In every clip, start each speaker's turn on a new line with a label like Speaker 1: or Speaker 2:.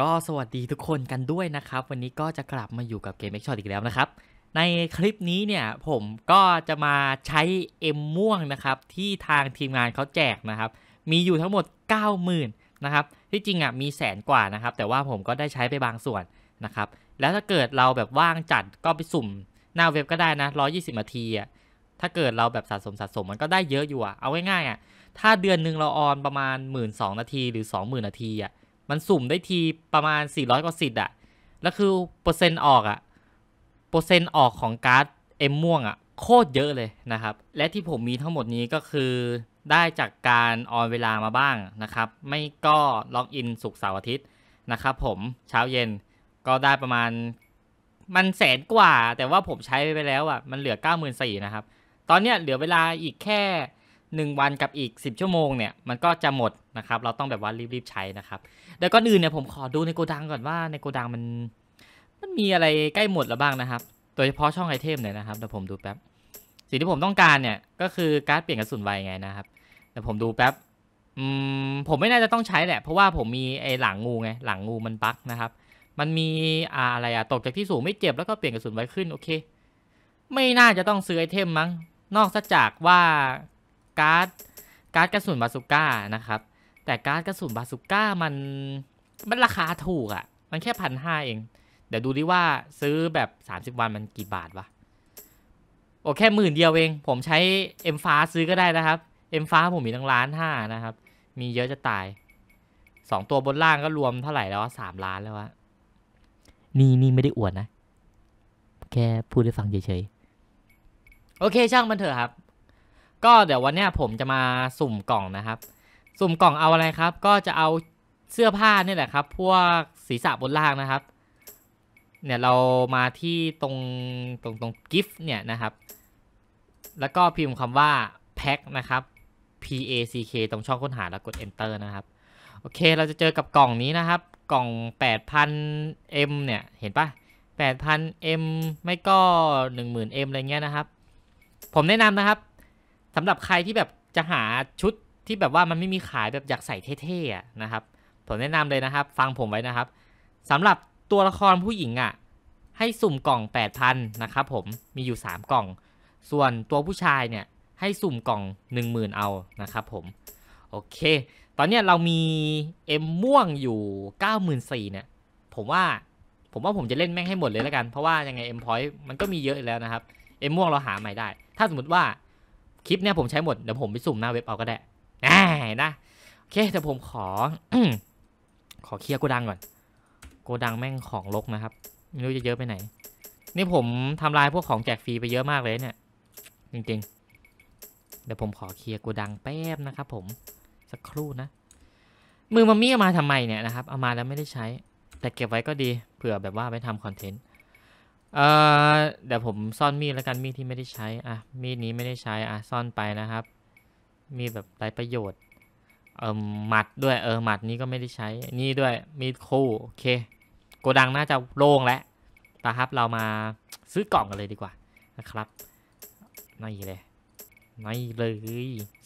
Speaker 1: ก็สวัสดีทุกคนกันด้วยนะครับ วันนี้ก็จะกลับมาอยู่กับเกมเอ็กชอตอีกแล้วนะครับ ในคลิปนี้เนี่ยผมก็จะมาใช้เอ็มม่วงนะครับ ที่ทางทีมงานเขาแจกนะครับ มีอยู่ทั้งหมด 90,000 นะครับ ที่จริงอ่ะมีแสนกว่านะครับ แต่ว่าผมก็ได้ใช้ไปบางส่วนนะครับ แล้วถ้าเกิดเราแบบว่างจัดก็ไปสุ่ม หน้าเว็บก็ได้นะ 120 นาทีอ่ะถ้าเกิดเราแบบสะสมสะสม มันก็ได้เยอะอยู่อ่ะเอาง่ายๆอ่ะถ้าเดือนหนึ่งเราออนประมาณ 1 2ื่นนาทีหรือ20,000นาทีอ่ะมันสุ่มได้ทีประมาณ 400 กว่าสิทธิ์อะแล้วคือเปอร์เซ็นต์ออกอะเปอร์เซ็นต์ออกของการ์ดเอ็มม่วงอะโคตรเยอะเลยนะครับ และที่ผมมีทั้งหมดนี้ก็คือได้จากการออนเวลามาบ้างนะครับ ไม่ก็ล็อกอินสุกเสาร์อาทิตย์ นะครับผมเช้าเย็นก็ได้ประมาณมันแสนกว่า แต่ว่าผมใช้ไปแล้วอะมันเหลือ9 4 0 0 0นะครับ ตอนเนี้ยเหลือเวลาอีกแค่1 วันกับอีก 10 ชั่วโมงเนี่ยมันก็จะหมดนะครับ เราต้องแบบว่ารีบๆใช้นะครับแต่ก่อนอื่นเนี่ยผมขอดูในโกดังก่อนว่าในโกดังมัน มันมีอะไรใกล้หมดแล้วบ้างนะครับ โดยเฉพาะช่องไอเทมเนี่ยนะครับเดี๋ยวผมดูแป๊บสิ่งที่ผมต้องการเนี่ยก็คือการเปลี่ยนกระสุนไวไงนะครับเดี๋ยวผมดูแป๊บอืมผมไม่น่าจะต้องใช้แหละเพราะว่าผมมีไอหลังงูไงหลังงูมันบั๊กนะครับ มันมีอะไรอะตกจากที่สูงไม่เจ็บแล้วก็เปลี่ยนกระสุนไวขึ้นโอเค ไม่น่าจะต้องซื้อไอเทมมั้งนอกจากว่าการ์ดการ์ดกระสุนบาสุก้านะครับ แต่การ์ดกระสุนบาสุก้ามันมันราคาถูกอะ่ะ มันแค่พันห้าเอง เดี๋ยวดูดิว่าซื้อแบบ 30 วันมันกี่บาทวะโอ้แค่หมื่นเดียวเอง ผมใช้เอ็มฟ้าซื้อก็ได้นะครับ เอ็มฟ้าผมมีตั้งล้านห้านะครับมีเยอะจะตายสองตัวบนล่างก็รวมเท่าไหร่แล้วสามล้านแล้ววะนี่นี่ไม่ได้อวดนะ แค่พูดให้ฟังเฉยๆโอเคช่างมันเถอะครับก็เดี๋ยววันนี้ผมจะมาสุ่มกล่องนะครับ สุ่มกล่องเอาอะไรครับ ก็จะเอาเสื้อผ้านี่แหละครับ พวกศีรษะบนล่างนะครับ เนี่ยเรามาที่ตรง ตรงตรงกิฟต์เนี่ยนะครับ แล้วก็พิมพ์คำว่าแพ็คนะครับ P A C K ตรงช่องค้นหาแล้วกด enter นะครับ โอเคเราจะเจอกับกล่องนี้นะครับ กล่อง 8,000 M เนี่ยเห็นปะ8,000 M ไม่ก็10,000 M อะไรเงี้ยนะครับ ผมแนะนำนะครับสำหรับใครที่แบบจะหาชุดที่แบบว่ามันไม่มีขายแบบอยากใส่เท่ๆนะครับผมแนะนำเลยนะครับ ฟังผมไว้นะครับ สำหรับตัวละครผู้หญิงอะ่ะให้สุ่มกล่อง 8,000นะครับผมมีอยู่ 3 กล่อง ส่วนตัวผู้ชายเนี่ยให้สุ่มกล่อง 10,000 เอานะครับผมโอเค ตอนนี้เรามีเอ็มม่วงอยู่94,000เนี่ยผมว่าผมว่าผมจะเล่นแม่งให้หมดเลยแล้วกัน เพราะว่ายังไงเอ็มพอยต์มันก็มีเยอะแล้วนะครับเอ็มม่วงเราหาใหม่ได้ ถ้าสมมติว่าคลิปเนี่ยผมใช้หมดเดี๋ยวผมไปสุ่มหน้าเว็บเอาก็ได้นะนะโอเคเดี๋ยวผมขอขอเคลียร์โกดังก่อนโกดังแม่งของลกนะครับไม่รู้จะเยอะไปไหนนี่ผมทำลายพวกของแจกฟรีไปเยอะมากเลยเนี่ย จริงๆ เดี๋ยวผมขอเคลียร์โกดังแป๊บนะครับ ผมสักครู่นะ มือมัมมี่เอามาทำไมเนี่ยนะครับเอามาแล้วไม่ได้ใช้ แต่เก็บไว้ก็ดีเผื่อแบบว่าไปทำคอนเทนต์เออเดี๋ยวผมซ่อนมีดแล้วกันมีดที่ไม่ได้ใช้ อ่ะ มีดนี้ไม่ได้ใช้อ่ะซ่อนไปนะครับ มีแบบไรประโยชน์เออหมัดด้วยเออหมัดนี้ก็ไม่ได้ใช้นี่ด้วยมีดคู่โอเคโกดังน่าจะโล่งแล้วนะครับเรามาซื้อกล่องกันเลยดีกว่านะครับนี่เลยนี่เลย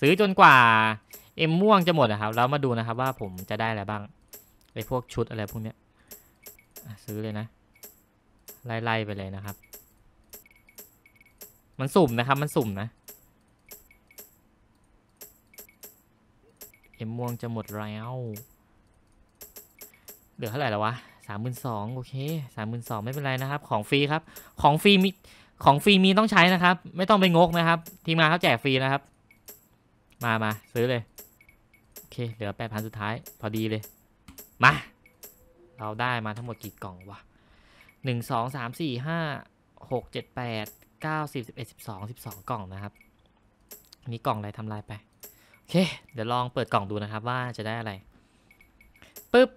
Speaker 1: ซื้อจนกว่า เอ็มม่วงจะหมดนะครับแล้วมาดูนะครับว่าผมจะได้อะไรบ้างไอพวกชุดอะไรพวกเนี้ยซื้อเลยนะไล่ๆไปเลยนะครับ มันสุ่มนะครับ มันสุ่มนะ เอ็มม่วงจะหมดแล้ว เหลือเท่าไหร่แล้ววะสามหมื่นสองโอเค สามหมื่นสองไม่เป็นไรนะครับ ของฟรีครับ ของฟรีมี ของฟรีมีต้องใช้นะครับ ไม่ต้องไปงกนะครับ ทีมงานเขาแจกฟรีนะครับ มามาซื้อเลย โอเค เหลือแปดพันสุดท้าย พอดีเลย มา เราได้มาทั้งหมดกี่กล่องวะหนึ่งสองสามสี่ห้าหกเจ็ดแปดเก้าสิบสิบเอ็ดสิบสองสิบสองกล่องนะครับนี้กล่องอะไรทำลายไปโอเค เดี๋ยวลองเปิดกล่องดูนะครับว่าจะได้อะไรปึ๊บ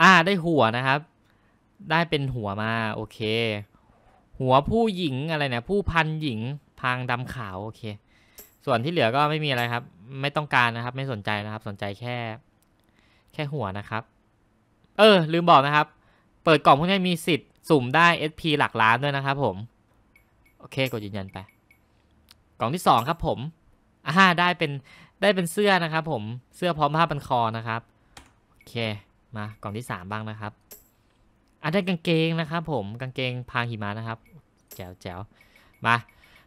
Speaker 1: อ่าได้หัวนะครับ ได้เป็นหัวมา โอเค หัวผู้หญิงอะไรเนี่ยผู้พันหญิงพางดำขาวโอเค ส่วนที่เหลือก็ไม่มีอะไรครับ ไม่ต้องการนะครับ ไม่สนใจนะครับสนใจแค่ แค่หัวนะครับ เออลืมบอกนะครับเปิดกล่องพวกนี้มีสิทธิ์สุ่มได้ SP หลักล้านด้วยนะครับผม โอเคกดยืนยันไป กล่องที่สองครับผมอ่าได้เป็นได้เป็นเสื้อนะครับผมเสื้อพร้อมผ้าบันคอนะครับโอเค มากล่องที่สามบ้างนะครับอันได้กางเกงนะครับผมกางเกงพางหิมะนะครับ แจ๋วแจ๋วมา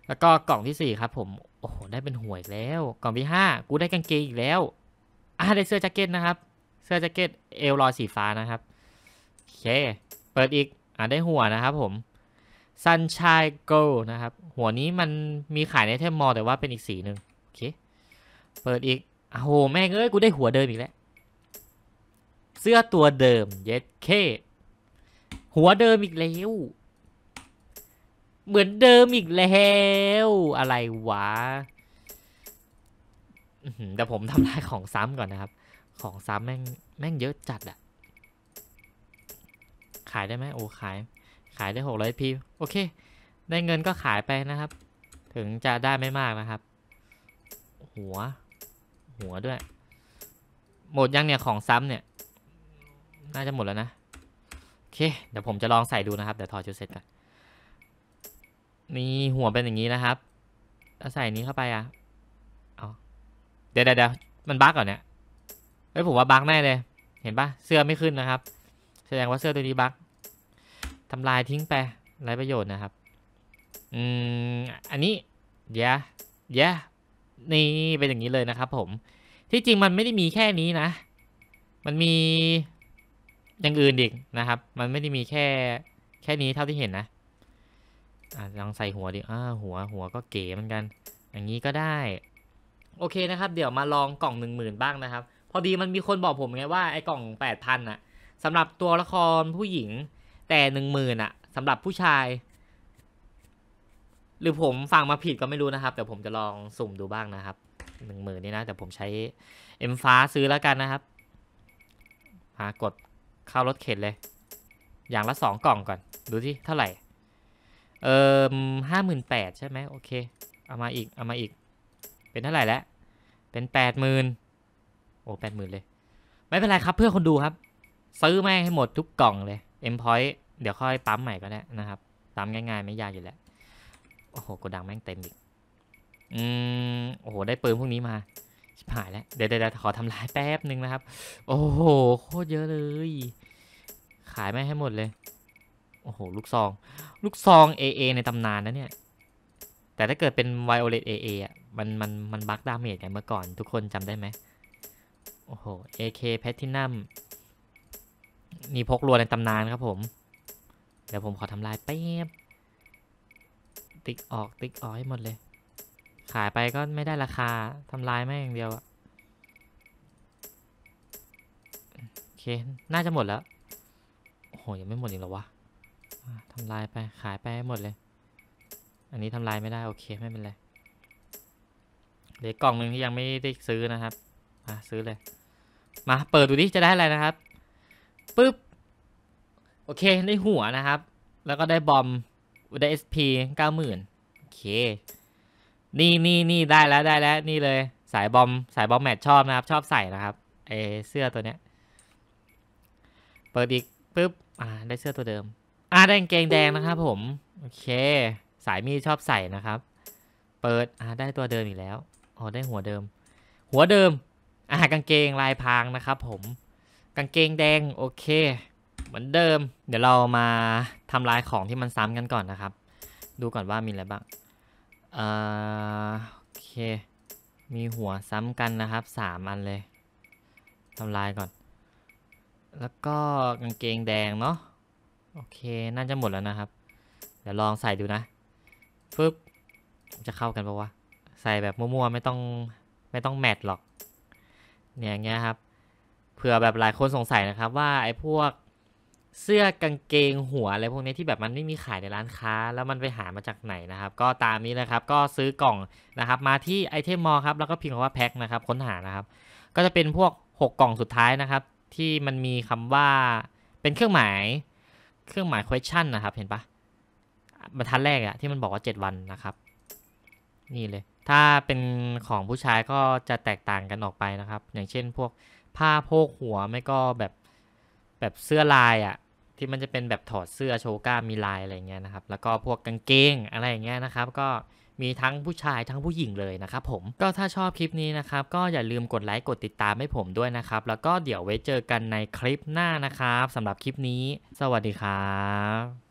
Speaker 1: แล้วก็กล่องที่สี่ครับผมโอ้โหได้เป็นหวยแล้ว กล่องที่ห้ากูได้กางเกงอีกแล้ว อ่าได้เสื้อแจ็คเก็ตนะครับ เสื้อแจ็คเก็ตเอลลอยสีฟ้านะครับเค เปิดอีก อ่าได้หัวนะครับผม Sunshine g o นะครับ หัวนี้มันมีขายในเทมมอลแต่ว่าเป็นอีกสีหนึ่งโอเค เปิดอีกโอ้โห แม่งเอ้ย กูได้หัวเดิมอีกแล้ว เสื้อตัวเดิมเย็ดเค หัวเดิมอีกแล้ว เหมือนเดิมอีกแล้ว อะไรวะแต่ผมทำลายของซ้ำก่อนนะครับ ของซ้ำแม่งแม่งเยอะจัดอะายได้ไหมโอ้ขายขายได้หกร้อยพีโอเค ได้เงินก็ขายไปนะครับ ถึงจะได้ไม่มากนะครับ หัว หัวด้วย หมดยังเนี่ยของซ้ำเนี่ย น่าจะหมดแล้วนะโอเค เดี๋ยวผมจะลองใส่ดูนะครับเดี๋ยวถอดชุดเสร็จก่อนมีหัวเป็นอย่างนี้นะครับแล้วใส่นี้เข้าไปอ่ะเเดี๋ยวเดี๋ยวมันบั๊กก่อนเนี่ยเฮ้ย ผมว่าบั๊กแน่เลยเห็นปะเสื้อไม่ขึ้นนะครับ แสดงว่าเสื้อตัวนี้บั๊กทำลายทิ้งไปไรประโยชน์นะครับ อืม อันนี้เยอะเยอะนี่เป็นอย่างนี้เลยนะครับผม ที่จริงมันไม่ได้มีแค่นี้นะ มันมีอย่างอื่นอีกนะครับ มันไม่ได้มีแค่แค่นี้เท่าที่เห็นนะ อ่ลองใส่หัวดิอ่าหัวหัวก็เก๋เหมือนกัน อย่างนี้ก็ได้ โอเคนะครับ เดี๋ยวมาลองกล่องหนึ่งหมื่นบ้างนะครับ พอดีมันมีคนบอกผมไงว่าไอ้กล่องแปดพันอะสำหรับตัวละครผู้หญิงแต่หนึ่งหมื่นอะสำหรับผู้ชาย หรือผมฟังมาผิดก็ไม่รู้นะครับแต่ผมจะลองสุ่มดูบ้างนะครับหนึ่งหมื่นนี่นะ แต่ผมใช้เอ็มฟ้าซื้อแล้วกันนะครับ หากดเข้ารถเข็นเลย อย่างละสองกล่องก่อนดูที่เท่าไหร่ เออห้าหมื่นแปดใช่ไหมโอเค เอามาอีก เอามาอีก เป็นเท่าไหร่แล้ว เป็นแปดหมื่นโอ้แปดหมื่นเลย ไม่เป็นไรครับ เพื่อคนดูครับ ซื้อแม่งให้หมดทุกกล่องเลย endpoint เดี๋ยวค่อยปั๊มใหม่ก็ได้นะครับปั๊มง่ายๆ ไม่ยากอยู่แล้ว โอ้โหกดังแม่งเต็มอีกอืมโอ้โห ได้ปืนพวกนี้มาชิบหายแล้ว เดี๋ยวเดี๋ยวขอทำลายแป๊บนึงนะครับ โอ้โหโคตรเยอะเลย ขายไม่ให้หมดเลย โอ้โห ลูกซอง ลูกซอง AA ในตำนานนะเนี่ย แต่ถ้าเกิดเป็นไวโอเลตเอเอ่ะมันมัน มันบักดาเมจกันเมื่อก่อนทุกคนจำได้ไหมโอ้โห AK แพทินัมนี่พกรัวในตำนานครับผม เดี๋ยวผมขอทำลายแป๊บ ติ๊กออกติ๊กออกให้หมดเลย ขายไปก็ไม่ได้ราคาทำลายแม่งอย่างเดียวอะโอเค น่าจะหมดแล้ว โอ้โห ยังไม่หมดอีกหรอวะทำลายไปขายไปให้หมดเลย อันนี้ทำลายไม่ได้โอเคไม่เป็นไรเดี๋ยวกล่องหนึ่งที่ยังไม่ได้ซื้อนะครับอ่ะซื้อเลย มาเปิดดูดิ จะได้อะไรนะครับปึ๊บ โอเค ได้หัวนะครับ แล้วก็ได้บอม ได้เอสพีเก้าหมื่นโอเค นี่นี่นี่ได้แล้วได้แล้ว นี่เลย สายบอม สายบอมแมทชอบนะครับ ชอบใส่นะครับไอเสื้อตัวเนี้ย เปิดอีกปึ๊บ อ่า ได้เสื้อตัวเดิม อ่าได้กางเกงแดงนะครับผม โอเค สายมีชอบใส่นะครับ เปิดอ่าได้ตัวเดิมอีกแล้ว อ๋อได้หัวเดิม หัวเดิม อ่ากางเกงลายพางนะครับ ผมกางเกงแดงโอเค เหมือนเดิม เดี๋ยวเรามาทำลายของที่มันซ้ำกันก่อนนะครับ ดูก่อนว่ามีอะไรบ้างเออโอเค มีหัวซ้ำกันนะครับสามอันเลยทำลายก่อน แล้วก็กางเกงแดงเนาะโอเคน่าจะหมดแล้วนะครับ เดี๋ยวลองใส่ดูนะฟึบจะเข้ากันปะวะใส่แบบมั่วๆ ไม่ต้องไม่ต้องแมทหรอกเนี่ยเงี้ยครับเผื่อแบบหลายคนสงสัยนะครับว่าไอ้พวกเสื้อกางเกงหัวอะไรพวกนี้ที่แบบมันไม่มีขายในร้านค้าแล้วมันไปหามาจากไหนนะครับ ก็ตามนี้นะครับก็ซื้อกล่องนะครับมาที่ไอเทมมอลครับแล้วก็พิมพ์คำว่าแพ็คนะครับค้นหานะครับ ก็จะเป็นพวก 6 กล่องสุดท้ายนะครับ ที่มันมีคำว่าเป็นเครื่องหมายเครื่องหมาย question นะครับ เห็นปะบรรทัดแรกอะที่มันบอกว่า 7 วันนะครับ นี่เลย ถ้าเป็นของผู้ชายก็จะแตกต่างกันออกไปนะครับ อย่างเช่นพวกผ้าโพกหัวไม่ก็แบบแบบเสื้อลายอะ่ะที่มันจะเป็นแบบถอดเสื้อโชก้ามมีลายอะไรเงี้ยนะครับแล้วก็พวกกางเกงอะไรอย่างเงี้ยนะครับ ก็มีทั้งผู้ชายทั้งผู้หญิงเลยนะครับผมก็ถ้าชอบคลิปนี้นะครับก็อย่าลืมกดไลค์กดติดตามให้ผมด้วยนะครับ แล้วก็เดี๋ยวไว้เจอกันในคลิปหน้านะครับสำหรับคลิปนี้ สวัสดีครับ